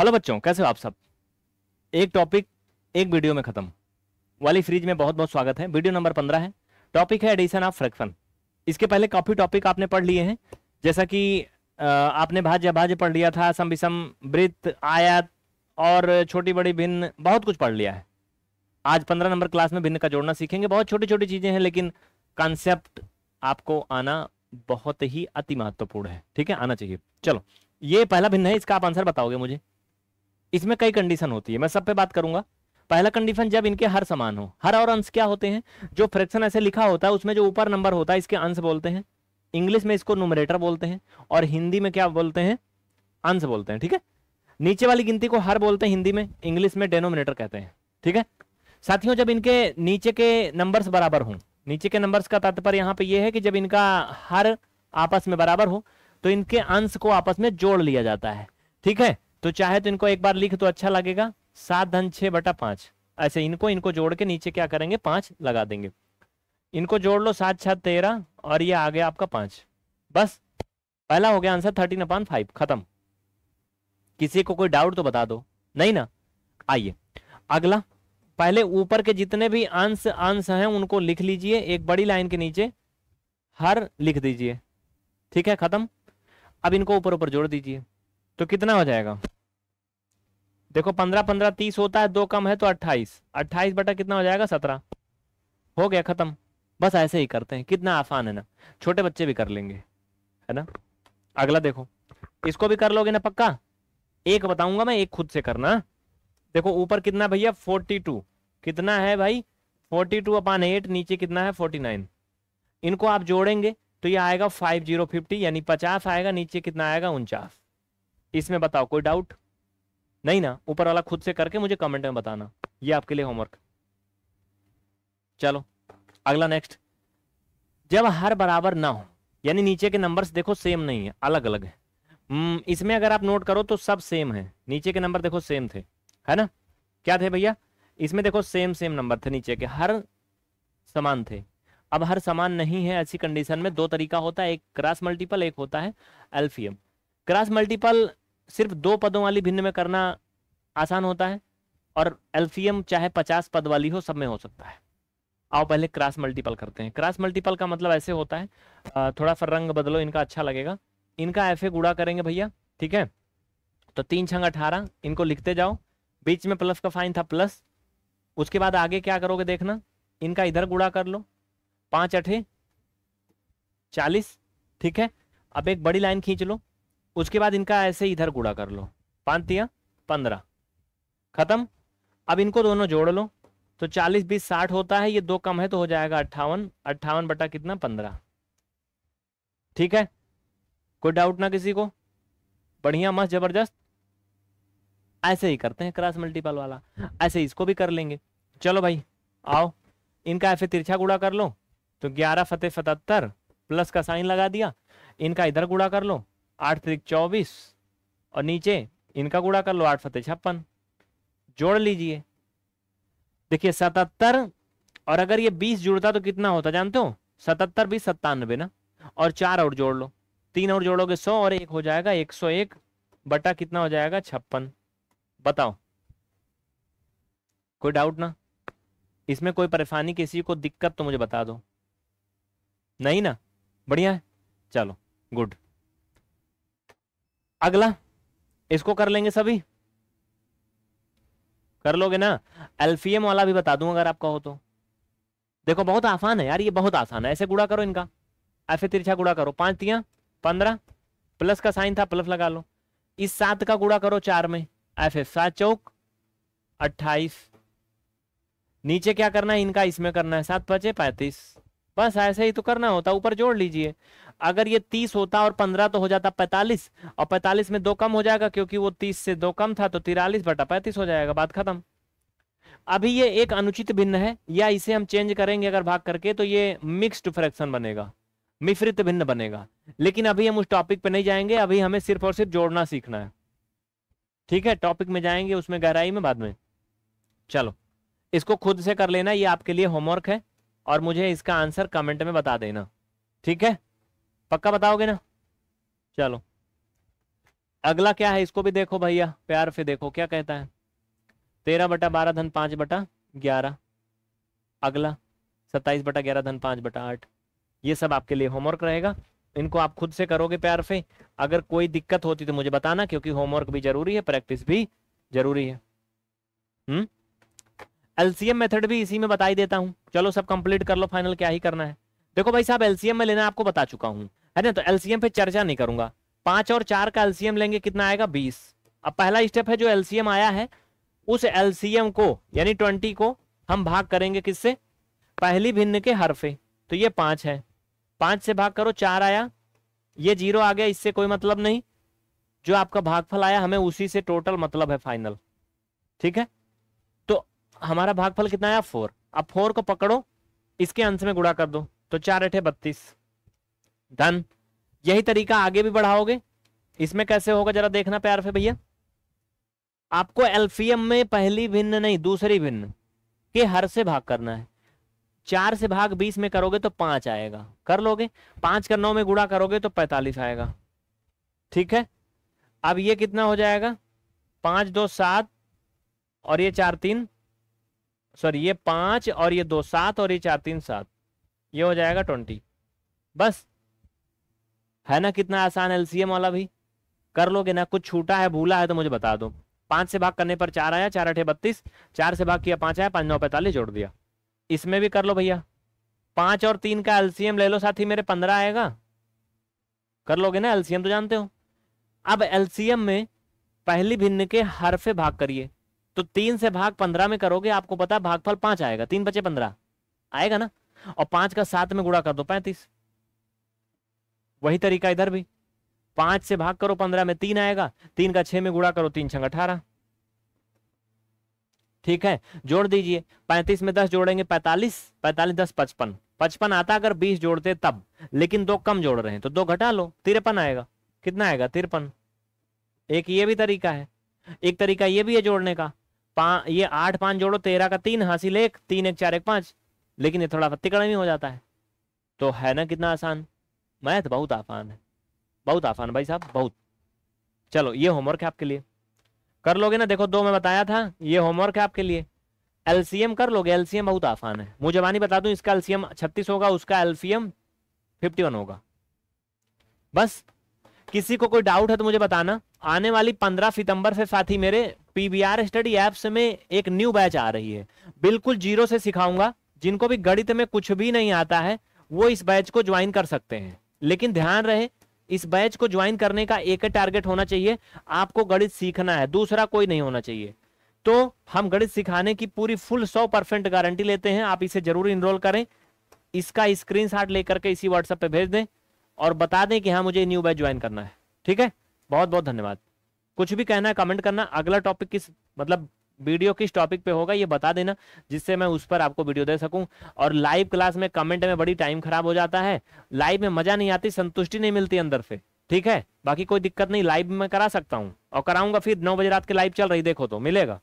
hello बच्चों कैसे हो आप सब एक टॉपिक एक वीडियो में खत्म वाली फ्रीज में बहुत बहुत स्वागत है वीडियो नंबर पंद्रह है टॉपिक है एडिशन ऑफ फ्रैक्शन इसके पहले काफ़ी टॉपिक आपने पढ़ लिए हैं जैसा कि आपने भाज्य भाज्य पढ़ लिया था सम विषम वृत्त आयात और छोटी बड़ी भिन्न बहुत कुछ पढ़ लिया है आज पंद्रह नंबर क्लास में भिन्न का जोड़ना सीखेंगे बहुत छोटी छोटी चीज़ें हैं लेकिन कॉन्सेप्ट आपको आना बहुत ही अति महत्वपूर्ण है ठीक है आना चाहिए चलो ये पहला भिन्न है इसका आप आंसर बताओगे मुझे इसमें कई कंडीशन होती है मैं सब पे बात करूंगा पहला कंडीशन जब इनके हर समान हो हर और अंश क्या होते हैं जो फ्रैक्शन ऐसे लिखा होता है उसमें जो ऊपर नंबर होता है इसके अंश बोलते हैं इंग्लिश में इसको नोमरेटर बोलते हैं और हिंदी में क्या बोलते हैं अंश बोलते हैं ठीक है नीचे वाली गिनती को हर बोलते हैं हिंदी में इंग्लिश में डेनोमिनेटर कहते हैं ठीक है साथियों जब इनके नीचे के नंबर्स बराबर हों नीचे के नंबर्स का तात्पर्य यहाँ पे यह है कि जब इनका हर आपस में बराबर हो तो इनके अंश को आपस में जोड़ लिया जाता है ठीक है तो चाहे तो इनको एक बार लिख तो अच्छा लगेगा सात धन छ बटा पांच ऐसे इनको इनको जोड़ के नीचे क्या करेंगे पांच लगा देंगे इनको जोड़ लो सात छः तेरह और ये आ गया आपका पांच बस पहला हो गया आंसर थर्टीन अपॉन फाइव खत्म किसी को कोई डाउट तो बता दो नहीं ना आइए अगला पहले ऊपर के जितने भी अंश अंश हैं उनको लिख लीजिए एक बड़ी लाइन के नीचे हर लिख दीजिए ठीक है खत्म अब इनको ऊपर ऊपर जोड़ दीजिए तो कितना हो जाएगा देखो पंद्रह पंद्रह तीस होता है दो कम है तो अट्ठाईस अट्ठाईस बटा कितना हो जाएगा सत्रह हो गया खत्म बस ऐसे ही करते हैं कितना आसान है ना छोटे बच्चे भी कर लेंगे है ना अगला देखो इसको भी कर लोगे ना पक्का एक बताऊंगा मैं एक खुद से करना देखो ऊपर कितना भैया फोर्टी टू कितना है भाई फोर्टी टू अपान एट नीचे कितना है फोर्टी नाइन इनको आप जोड़ेंगे तो ये आएगा फाइव जीरो फिफ्टी यानी पचास आएगा नीचे कितना आएगा उनचास इसमें बताओ कोई डाउट नहीं ना ऊपर वाला खुद से करके मुझे कमेंट में बताना ये आपके लिए होमवर्क चलो अगला नेक्स्ट जब हर बराबर ना हो यानी नीचे के नंबर्स देखो सेम नहीं है अलग अलग है हम्म, इसमें अगर आप नोट करो तो सब सेम है नीचे के नंबर देखो सेम थे है ना क्या थे भैया इसमें देखो सेम सेम नंबर थे नीचे के हर समान थे अब हर समान नहीं है ऐसी कंडीशन में दो तरीका होता है एक क्रॉस मल्टीपल एक होता है एल्फियम क्रॉस मल्टीपल सिर्फ दो पदों वाली भिन्न में करना आसान होता है और एल्फियम चाहे पचास पद वाली हो सब में हो सकता है आओ पहले क्रॉस मल्टीपल करते हैं क्रॉस मल्टीपल का मतलब ऐसे होता है थोड़ा सा रंग बदलो इनका अच्छा लगेगा इनका एफ ए गुड़ा करेंगे भैया ठीक है तो तीन छंग अठारह इनको लिखते जाओ बीच में प्लस का फाइन था प्लस उसके बाद आगे क्या करोगे देखना इनका इधर गुड़ा कर लो पांच अठे चालीस ठीक है अब एक बड़ी लाइन खींच लो उसके बाद इनका ऐसे इधर गुड़ा कर लो पाँच पंद्रह खत्म अब इनको दोनों जोड़ लो तो चालीस बीस साठ होता है ये दो कम है तो हो जाएगा अट्ठावन अट्ठावन बटा कितना पंद्रह ठीक है कोई डाउट ना किसी को बढ़िया मस्त जबरदस्त ऐसे ही करते हैं क्रॉस मल्टीपल वाला ऐसे इसको भी कर लेंगे चलो भाई आओ इनका ऐसे तिरछा गुड़ा कर लो तो ग्यारह फतेह सतहत्तर प्लस का साइन लगा दिया इनका इधर गुड़ा कर लो आठ तरीक चौबीस और नीचे इनका गुड़ा कर लो आठ फतेह छप्पन जोड़ लीजिए देखिए सतहत्तर और अगर ये बीस जुड़ता तो कितना होता जानते हो सतहत्तर बीस सत्तानबे ना और चार और जोड़ लो तीन और जोड़ोगे सौ और एक हो जाएगा एक सौ एक बटा कितना हो जाएगा छप्पन बताओ कोई डाउट ना इसमें कोई परेशानी किसी को दिक्कत तो मुझे बता दो नहीं ना बढ़िया है चलो गुड अगला इसको कर लेंगे सभी कर लोगे ना एल्फियम वाला भी बता दूं अगर आपका हो तो देखो बहुत आसान है यार ये बहुत आसान है ऐसे गुड़ा करो इनका ऐसे तिरछा गुड़ा करो पांच दिया पंद्रह प्लस का साइन था प्लस लगा लो इस सात का गुड़ा करो चार में ऐसे सात चौक अट्ठाईस नीचे क्या करना है इनका इसमें करना है सात पचे पैंतीस बस ऐसे ही तो करना होता ऊपर जोड़ लीजिए अगर ये तीस होता और पंद्रह तो हो जाता पैतालीस और पैतालीस में दो कम हो जाएगा क्योंकि वो तीस से दो कम था तो तिरालीस बटा पैंतीस हो जाएगा बात खत्म अभी ये एक अनुचित भिन्न है या इसे हम चेंज करेंगे अगर भाग करके तो ये मिक्स्ड फ्रैक्शन बनेगा मिश्रित भिन्न बनेगा लेकिन अभी हम उस टॉपिक पे नहीं जाएंगे अभी हमें सिर्फ और सिर्फ जोड़ना सीखना है ठीक है टॉपिक में जाएंगे उसमें गहराई में बाद में चलो इसको खुद से कर लेना ये आपके लिए होमवर्क है और मुझे इसका आंसर कमेंट में बता देना ठीक है पक्का बताओगे ना चलो अगला क्या है इसको भी देखो भैया प्यार से देखो क्या कहता है तेरह बटा बारह धन पांच बटा ग्यारह अगला सत्ताईस बटा ग्यारह धन पांच बटा आठ ये सब आपके लिए होमवर्क रहेगा इनको आप खुद से करोगे प्यार से अगर कोई दिक्कत होती तो मुझे बताना क्योंकि होमवर्क भी जरूरी है प्रैक्टिस भी जरूरी है हम्म एलसीएम मेथड भी इसी में बताई देता हूं चलो सब कंप्लीट कर लो फाइनल क्या ही करना है देखो भाई साहब एलसीएम में लेना आपको बता चुका हूँ है ना तो एलसीएम पे चर्चा नहीं करूंगा पांच और चार का एलसीएम लेंगे कितना आएगा बीस अब पहला स्टेप है जो एलसीएम आया है उस एलसीएम को यानी ट्वेंटी को हम भाग करेंगे किससे पहली भिन्न के हरफे तो ये पांच है पांच से भाग करो चार आया ये जीरो आ गया इससे कोई मतलब नहीं जो आपका भागफल आया हमें उसी से टोटल मतलब है फाइनल ठीक है तो हमारा भागफल कितना आया फोर अब फोर को पकड़ो इसके अंश में गुड़ा कर दो तो चार अठे बत्तीस धन यही तरीका आगे भी बढ़ाओगे इसमें कैसे होगा जरा देखना प्यार फिर भैया आपको एल्फियम में पहली भिन्न नहीं दूसरी भिन्न के हर से भाग करना है चार से भाग बीस में करोगे तो पांच आएगा कर लोगे पांच का नौ में गुड़ा करोगे तो पैतालीस आएगा ठीक है अब ये कितना हो जाएगा पांच दो सात और ये चार तीन सॉरी ये पांच और ये दो सात और ये चार तीन सात ये हो जाएगा ट्वेंटी बस है ना कितना आसान एलसीएम वाला भी कर लोगे ना कुछ छूटा है भूला है तो मुझे बता दो पांच से भाग करने पर चार आया चार अठे बत्तीस चार से भाग किया पांच आया पांच नौ पैंतालीस जोड़ दिया इसमें भी कर लो भैया पांच और तीन का एलसीएम ले लो साथी मेरे पंद्रह आएगा कर लोगे ना एलसीएम तो जानते हो अब एलसीएम में पहली भिन्न के हर से भाग करिए तो तीन से भाग पंद्रह में करोगे आपको पता भागफल पांच आएगा तीन बचे पंद्रह आएगा ना और पांच का सात में गुड़ा कर दो पैंतीस वही तरीका इधर भी पांच से भाग करो पंद्रह में तीन आएगा तीन का छह में गुड़ा करो तीन छंग अठारह ठीक है जोड़ दीजिए पैंतीस में दस जोड़ेंगे पैंतालीस पैंतालीस दस पचपन पचपन आता अगर बीस जोड़ते तब लेकिन दो कम जोड़ रहे हैं तो दो घटा लो तिरपन आएगा कितना आएगा तिरपन एक ये भी तरीका है एक तरीका ये भी है जोड़ने का ये आठ पांच जोड़ो तेरह का तीन हासिल एक तीन एक चार एक पांच लेकिन ये थोड़ा फत्तीकरण भी हो जाता है तो है ना कितना आसान मैथ बहुत आसान है बहुत आसान भाई साहब बहुत चलो ये होमवर्क है आपके लिए कर लोगे ना देखो दो मैं बताया था ये होमवर्क है आपके लिए एलसीएम कर लोगे एलसीएम बहुत आसान है मुझे जबानी बता दूं इसका एलसीएम 36 होगा उसका एलसीएम 51 होगा बस किसी को कोई डाउट है तो मुझे बताना आने वाली 15 सितंबर से साथी मेरे पीबीआर स्टडी एप्स में एक न्यू बैच आ रही है बिल्कुल जीरो से सिखाऊंगा जिनको भी गणित में कुछ भी नहीं आता है वो इस बैच को ज्वाइन कर सकते हैं लेकिन ध्यान रहे इस बैच को ज्वाइन करने का एक ही टारगेट होना चाहिए आपको गणित सीखना है दूसरा कोई नहीं होना चाहिए तो हम गणित सिखाने की पूरी फुल सौ परसेंट गारंटी लेते हैं आप इसे जरूर इनरोल करें इसका स्क्रीन शॉट लेकर के इसी व्हाट्सएप पे भेज दें और बता दें कि हाँ मुझे न्यू बैच ज्वाइन करना है ठीक है बहुत बहुत धन्यवाद कुछ भी कहना है कमेंट करना अगला टॉपिक किस मतलब वीडियो किस टॉपिक पे होगा ये बता देना जिससे मैं उस पर आपको वीडियो दे सकूं और लाइव क्लास में कमेंट में बड़ी टाइम खराब हो जाता है लाइव में मजा नहीं आती संतुष्टि नहीं मिलती अंदर से ठीक है बाकी कोई दिक्कत नहीं लाइव में करा सकता हूँ और कराऊंगा फिर नौ बजे रात के लाइव चल रही देखो तो मिलेगा